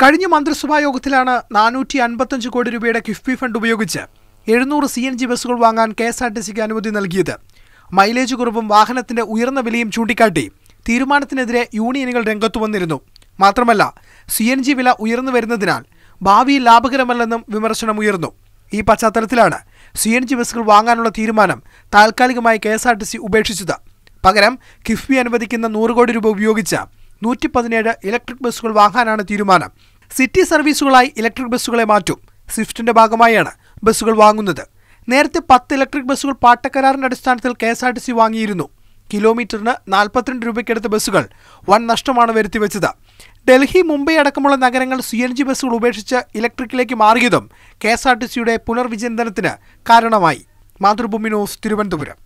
കഴിഞ്ഞ മന്ത്രിസഭാ യോഗത്തിലാണ് നാനൂറ്റി അൻപത്തഞ്ച് കോടി രൂപയുടെ കിഫ്ബി ഫണ്ട് ഉപയോഗിച്ച് എഴുന്നൂറ് സി എൻ ജി ബസ്സുകൾ വാങ്ങാൻ കെ എസ് ആർ ടി സിക്ക് അനുമതി നൽകിയത് മൈലേജ് കുറവും വാഹനത്തിന്റെ ഉയർന്ന വിലയും ചൂണ്ടിക്കാട്ടി തീരുമാനത്തിനെതിരെ യൂണിയനുകൾ രംഗത്തു വന്നിരുന്നു മാത്രമല്ല സി എൻ ജി വില ഉയർന്നു വരുന്നതിനാൽ ഭാവിയിൽ ലാഭകരമല്ലെന്നും വിമർശനം ഉയർന്നു ഈ പശ്ചാത്തലത്തിലാണ് സി എൻ ജി ബസ്സുകൾ വാങ്ങാനുള്ള തീരുമാനം താൽക്കാലികമായി K S R T C ഉപേക്ഷിച്ചത് പകരം കിഫ്ബി അനുവദിക്കുന്ന നൂറ് കോടി രൂപ ഉപയോഗിച്ച് നൂറ്റി പതിനേഴ് ഇലക്ട്രിക് ബസ്സുകൾ വാങ്ങാനാണ് തീരുമാനം സിറ്റി സർവീസുകളായി ഇലക്ട്രിക് ബസ്സുകളെ മാറ്റും സ്വിഫ്റ്റിന്റെ ഭാഗമായാണ് ബസ്സുകൾ വാങ്ങുന്നത് നേരത്തെ പത്ത് ഇലക്ട്രിക് ബസ്സുകൾ പാട്ടക്കരാറിന്റെ അടിസ്ഥാനത്തിൽ K S R T C വാങ്ങിയിരുന്നു കിലോമീറ്ററിന് നാൽപ്പത്തിരണ്ട് രൂപയ്ക്കെടുത്ത ബസ്സുകൾ വൻ നഷ്ടമാണ് വരുത്തിവെച്ചത് ഡൽഹി മുംബൈ അടക്കമുള്ള നഗരങ്ങൾ സി എൻ ജി ബസ്സുകൾ ഉപേക്ഷിച്ച് ഇലക്ട്രിക്കിലേക്ക് മാറിയതും കെ എസ് ആർ ടി സിയുടെ പുനർവിചിന്തനത്തിന് കാരണമായി മാതൃഭൂമി ന്യൂസ് തിരുവനന്തപുരം